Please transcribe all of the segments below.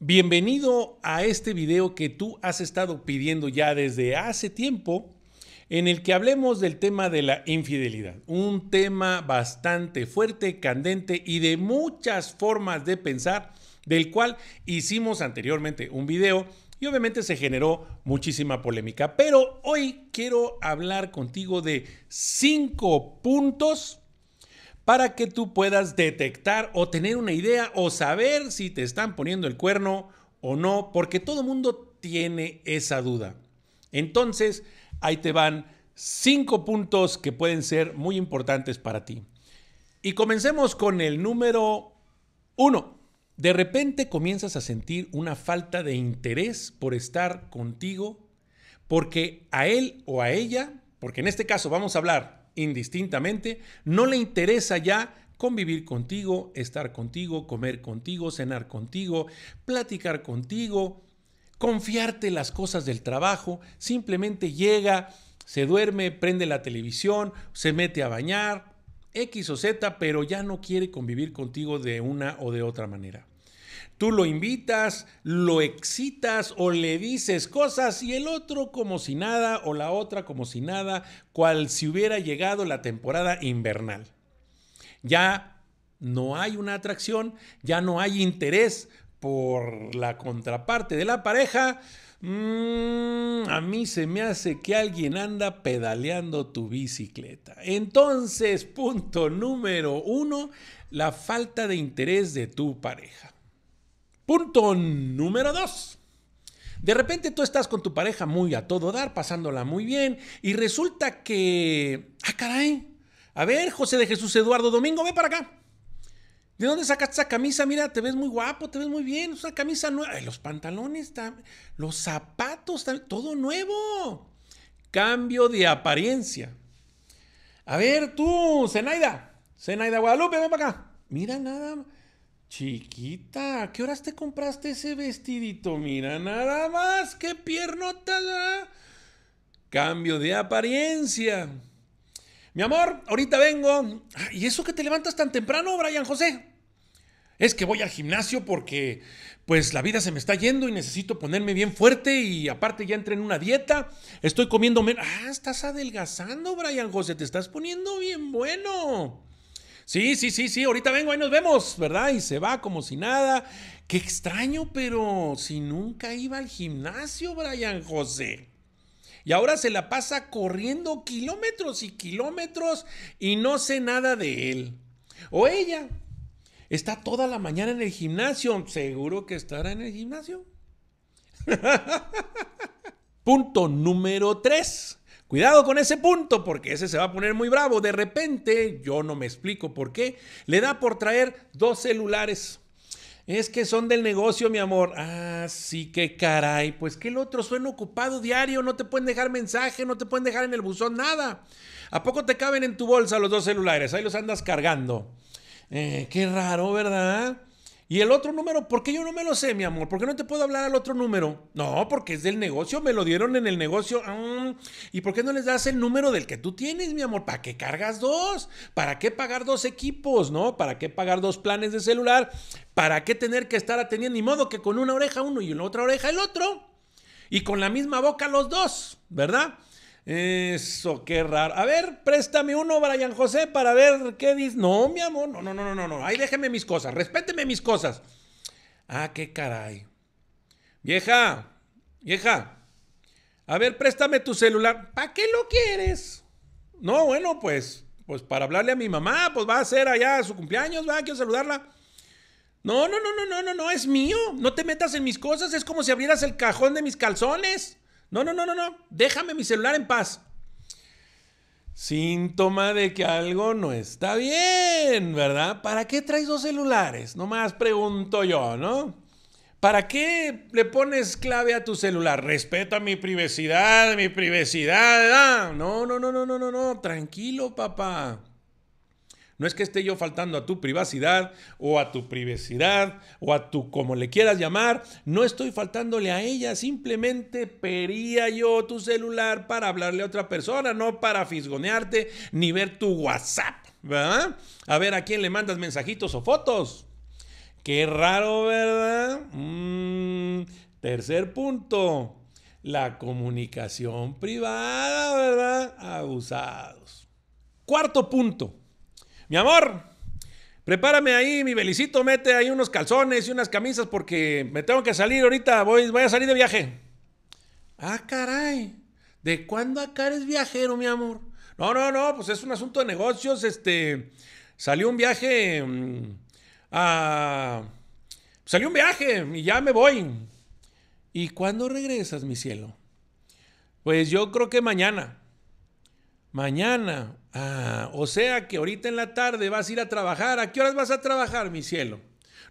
Bienvenido a este video que tú has estado pidiendo ya desde hace tiempo en el que hablemos del tema de la infidelidad. Un tema bastante fuerte, candente y de muchas formas de pensar, del cual hicimos anteriormente un video y obviamente se generó muchísima polémica. Pero hoy quiero hablar contigo de cinco puntos para que tú puedas detectar o tener una idea o saber si te están poniendo el cuerno o no, porque todo mundo tiene esa duda. Entonces, Ahí te van cinco puntos que pueden ser muy importantes para ti. Y comencemos con el número uno. De repente comienzas a sentir una falta de interés por estar contigo porque a él o a ella, porque en este caso vamos a hablar indistintamente, no le interesa ya convivir contigo, estar contigo, comer contigo, cenar contigo, platicar contigo, confiarte las cosas del trabajo, simplemente llega, se duerme, prende la televisión, se mete a bañar, X o Z, pero ya no quiere convivir contigo de una o de otra manera. Tú lo invitas, lo excitas o le dices cosas y el otro como si nada o la otra como si nada, cual si hubiera llegado la temporada invernal. Ya no hay una atracción, ya no hay interés por la contraparte de la pareja, mm, a mí se me hace que alguien anda pedaleando tu bicicleta. Entonces, punto número uno, la falta de interés de tu pareja. Punto número dos. De repente tú estás con tu pareja muy a todo dar, pasándola muy bien, y resulta que... ¡Ah, caray! A ver, José de Jesús Eduardo Domingo, ve para acá. ¿De dónde sacaste esa camisa? Mira, te ves muy guapo, te ves muy bien. Es una camisa nueva. Los pantalones, los zapatos, todo nuevo. Cambio de apariencia. A ver, tú, Zenaida. Zenaida Guadalupe, ven para acá. Mira nada. Chiquita, qué horas te compraste ese vestidito? Mira nada más. ¡Qué piernota! Cambio de apariencia. Mi amor, ahorita vengo. Ah, ¿Y eso que te levantas tan temprano, Brian José? es que voy al gimnasio porque pues la vida se me está yendo y necesito ponerme bien fuerte y aparte ya entré en una dieta, estoy comiendo menos. Ah, estás adelgazando, Brian José, te estás poniendo bien bueno. Sí, sí, sí, sí, ahorita vengo, ahí nos vemos, ¿verdad? Y se va como si nada. Qué extraño, pero si nunca iba al gimnasio, Brian José. Y ahora se la pasa corriendo kilómetros y kilómetros y no sé nada de él. O ella, está toda la mañana en el gimnasio. Seguro que estará en el gimnasio. punto número 3. Cuidado con ese punto porque ese se va a poner muy bravo. De repente, yo no me explico por qué, le da por traer dos celulares. Es que son del negocio, mi amor. Ah, sí, que caray. Pues que el otro suena ocupado diario. No te pueden dejar mensaje, no te pueden dejar en el buzón nada. ¿A poco te caben en tu bolsa los dos celulares? Ahí los andas cargando. Eh, qué raro, ¿verdad? Y el otro número, ¿por qué yo no me lo sé, mi amor? ¿Por qué no te puedo hablar al otro número? No, porque es del negocio, me lo dieron en el negocio. Mm. ¿Y por qué no les das el número del que tú tienes, mi amor? ¿Para qué cargas dos? ¿Para qué pagar dos equipos, no? ¿Para qué pagar dos planes de celular? ¿Para qué tener que estar atendiendo? Ni modo que con una oreja uno y una otra oreja el otro. Y con la misma boca los dos, ¿verdad? Eso, qué raro. A ver, préstame uno, Brian José, para ver qué dice. No, mi amor, no, no, no, no, no. Ahí déjeme mis cosas, respéteme mis cosas. Ah, qué caray. Vieja, vieja. A ver, préstame tu celular. ¿Para qué lo quieres? No, bueno, pues, pues para hablarle a mi mamá, pues va a ser allá su cumpleaños, va, quiero saludarla. No, no, no, no, no, no, no, es mío. No te metas en mis cosas, es como si abrieras el cajón de mis calzones. No, no, no, no, no. Déjame mi celular en paz. Síntoma de que algo no está bien, ¿verdad? ¿Para qué traes dos celulares? Nomás pregunto yo, ¿no? ¿Para qué le pones clave a tu celular? Respeta mi privacidad, mi privacidad. ¿verdad? Ah. No, no, no, no, no, no, no. Tranquilo, papá. No es que esté yo faltando a tu privacidad o a tu privacidad o a tu como le quieras llamar. No estoy faltándole a ella. Simplemente pedía yo tu celular para hablarle a otra persona, no para fisgonearte ni ver tu WhatsApp. ¿Verdad? A ver a quién le mandas mensajitos o fotos. Qué raro, ¿verdad? Mm, tercer punto. La comunicación privada, ¿verdad? Abusados. Cuarto punto. Mi amor, prepárame ahí, mi belicito, mete ahí unos calzones y unas camisas porque me tengo que salir ahorita, voy, voy a salir de viaje. Ah, caray. ¿De cuándo acá eres viajero, mi amor? No, no, no, pues es un asunto de negocios. Este, salió un viaje mm, a... Salió un viaje y ya me voy. ¿Y cuándo regresas, mi cielo? Pues yo creo que mañana. Mañana. Ah, o sea que ahorita en la tarde vas a ir a trabajar. ¿A qué horas vas a trabajar, mi cielo?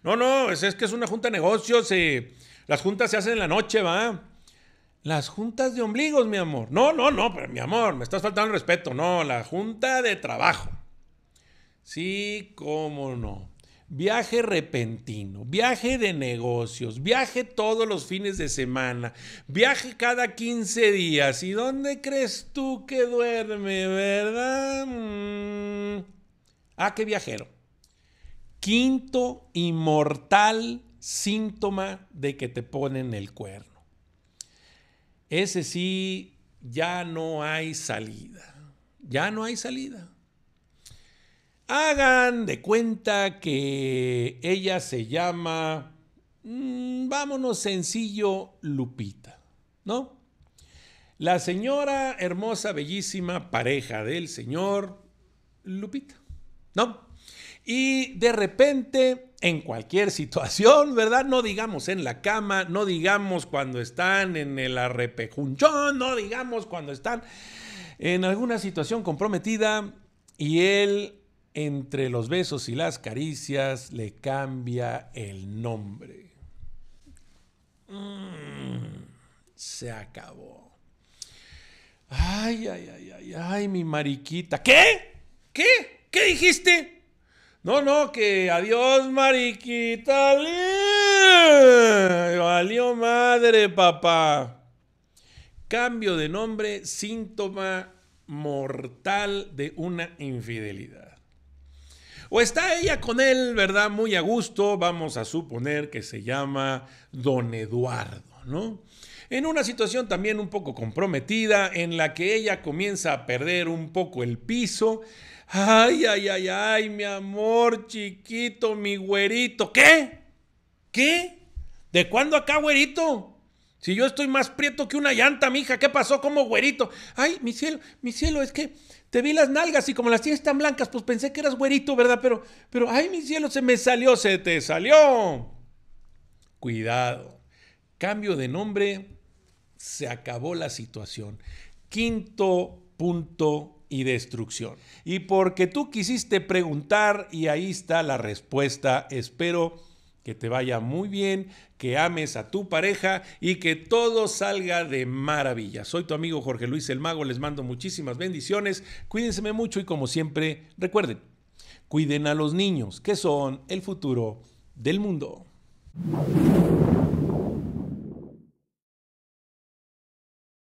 No, no, es, que es una junta de negocios. Eh, las juntas se hacen en la noche, va. Las juntas de ombligos, mi amor. No, no, no, pero mi amor, me estás faltando el respeto. No, la junta de trabajo. Sí, cómo no viaje repentino, viaje de negocios, viaje todos los fines de semana, viaje cada 15 días. ¿Y dónde crees tú que duerme, verdad? ¿A mm. Ah, qué viajero. Quinto y mortal síntoma de que te ponen el cuerno. Ese sí, ya no hay salida. Ya no hay salida. Hagan de cuenta que ella se llama, mm, vámonos sencillo, Lupita, ¿no? La señora hermosa, bellísima pareja del señor Lupita, ¿no? Y de repente, en cualquier situación, ¿verdad? No digamos en la cama, no digamos cuando están en el arrepejunchón, no digamos cuando están en alguna situación comprometida y él entre los besos y las caricias le cambia el nombre. Mm, se acabó. Ay, ay, ay, ay, ay, mi mariquita. ¿Qué? ¿Qué? ¿Qué dijiste? No, no, que adiós, mariquita. Valió madre, papá. Cambio de nombre, síntoma mortal de una infidelidad. O está ella con él, ¿verdad? Muy a gusto, vamos a suponer que se llama don Eduardo, ¿no? En una situación también un poco comprometida, en la que ella comienza a perder un poco el piso. Ay, ay, ay, ay, mi amor chiquito, mi güerito. ¿Qué? ¿Qué? ¿De cuándo acá, güerito? Si yo estoy más prieto que una llanta, mija, ¿qué pasó? Como güerito. Ay, mi cielo, mi cielo, es que te vi las nalgas y como las tienes tan blancas, pues pensé que eras güerito, ¿verdad? Pero, pero, ay, mi cielo, se me salió, se te salió. Cuidado. Cambio de nombre, se acabó la situación. Quinto punto y destrucción. Y porque tú quisiste preguntar y ahí está la respuesta, espero que te vaya muy bien, que ames a tu pareja y que todo salga de maravilla. Soy tu amigo Jorge Luis el Mago, les mando muchísimas bendiciones, cuídense mucho y como siempre, recuerden, cuiden a los niños, que son el futuro del mundo.